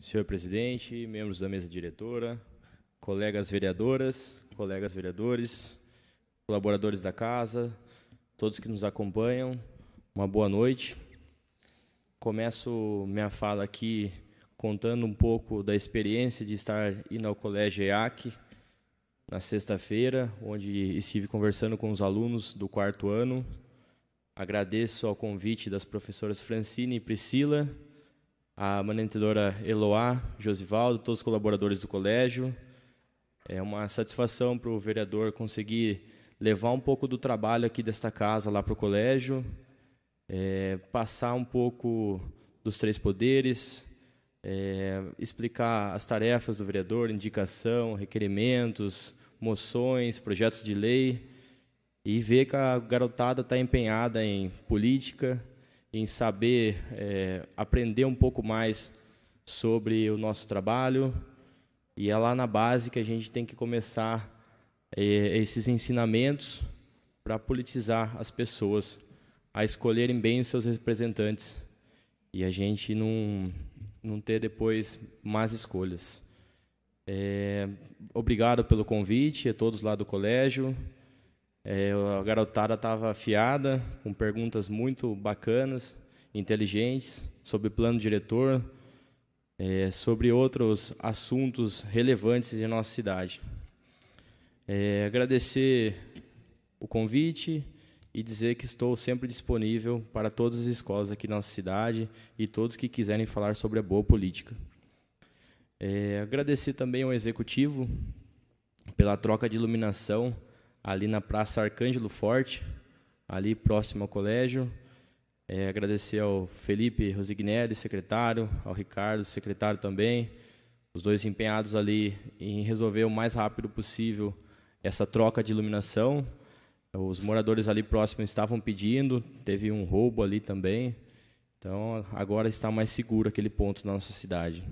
Senhor presidente, membros da mesa diretora, colegas vereadoras, colegas vereadores, colaboradores da casa, todos que nos acompanham, uma boa noite. Começo minha fala aqui contando um pouco da experiência de estar indo ao colégio EAC na sexta-feira, onde estive conversando com os alunos do quarto ano. Agradeço ao convite das professoras Francine e Priscila a mantenedora Eloá, Josivaldo, todos os colaboradores do colégio. É uma satisfação para o vereador conseguir levar um pouco do trabalho aqui desta casa lá para o colégio, é, passar um pouco dos três poderes, é, explicar as tarefas do vereador, indicação, requerimentos, moções, projetos de lei, e ver que a garotada está empenhada em política, em saber é, aprender um pouco mais sobre o nosso trabalho. E é lá na base que a gente tem que começar é, esses ensinamentos para politizar as pessoas, a escolherem bem os seus representantes e a gente não, não ter depois más escolhas. É, obrigado pelo convite a todos lá do colégio. É, a garotada estava afiada, com perguntas muito bacanas, inteligentes, sobre plano diretor, é, sobre outros assuntos relevantes em nossa cidade. É, agradecer o convite e dizer que estou sempre disponível para todas as escolas aqui na nossa cidade e todos que quiserem falar sobre a boa política. É, agradecer também ao executivo pela troca de iluminação ali na Praça Arcângelo Forte, ali próximo ao colégio. É, agradecer ao Felipe Rosignelli, secretário, ao Ricardo, secretário também, os dois empenhados ali em resolver o mais rápido possível essa troca de iluminação. Os moradores ali próximos estavam pedindo, teve um roubo ali também. Então, agora está mais seguro aquele ponto na nossa cidade.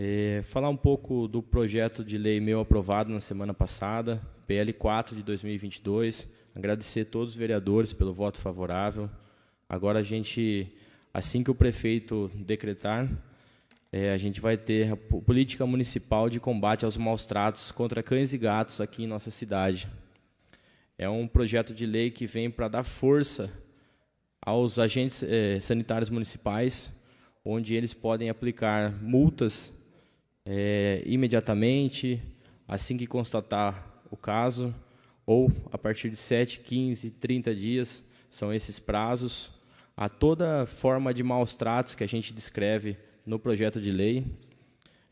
É, falar um pouco do projeto de lei meu aprovado na semana passada, PL 4 de 2022. Agradecer todos os vereadores pelo voto favorável. Agora a gente, assim que o prefeito decretar, é, a gente vai ter a política municipal de combate aos maus tratos contra cães e gatos aqui em nossa cidade. É um projeto de lei que vem para dar força aos agentes é, sanitários municipais, onde eles podem aplicar multas é, imediatamente, assim que constatar o caso, ou a partir de 7, 15, 30 dias, são esses prazos, a toda forma de maus tratos que a gente descreve no projeto de lei.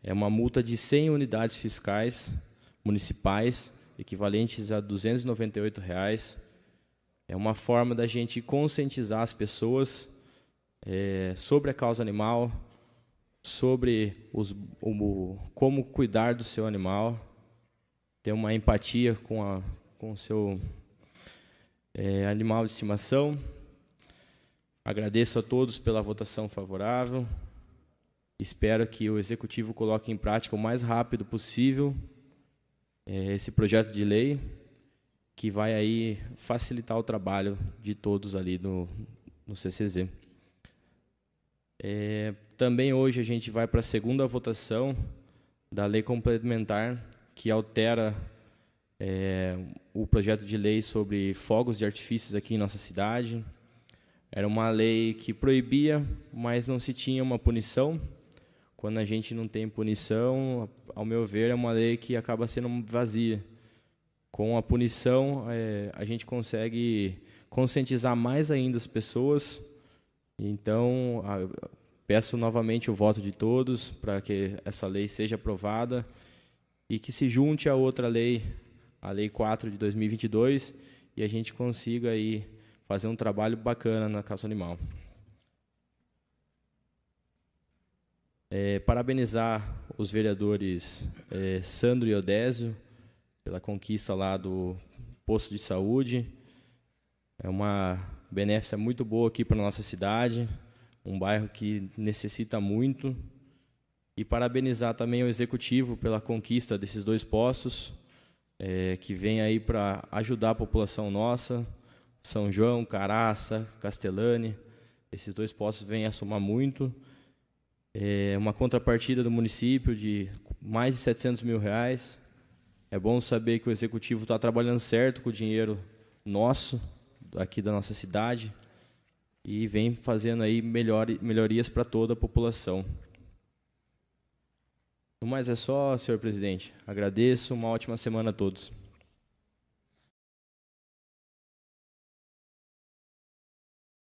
É uma multa de 100 unidades fiscais municipais, equivalentes a R$ 298. Reais. É uma forma da gente conscientizar as pessoas é, sobre a causa animal, sobre os, o, como cuidar do seu animal, ter uma empatia com, a, com o seu é, animal de estimação. Agradeço a todos pela votação favorável. Espero que o Executivo coloque em prática o mais rápido possível é, esse projeto de lei que vai aí facilitar o trabalho de todos ali no, no CCZ. É, também hoje a gente vai para a segunda votação da lei complementar que altera é, o projeto de lei sobre fogos de artifícios aqui em nossa cidade. Era uma lei que proibia, mas não se tinha uma punição. Quando a gente não tem punição, ao meu ver, é uma lei que acaba sendo vazia. Com a punição, é, a gente consegue conscientizar mais ainda as pessoas então, peço novamente o voto de todos para que essa lei seja aprovada e que se junte a outra lei, a Lei 4 de 2022, e a gente consiga aí fazer um trabalho bacana na caça animal. É, parabenizar os vereadores é, Sandro e Odésio pela conquista lá do posto de saúde. É uma Benéfica é muito boa aqui para nossa cidade, um bairro que necessita muito. E parabenizar também o executivo pela conquista desses dois postos, é, que vem aí para ajudar a população nossa, São João, Caraça, Castellane, Esses dois postos vêm a somar muito. É uma contrapartida do município de mais de 700 mil reais. É bom saber que o executivo está trabalhando certo com o dinheiro nosso aqui da nossa cidade e vem fazendo aí melhor, melhorias para toda a população. Mas mais é só, senhor presidente. Agradeço, uma ótima semana a todos.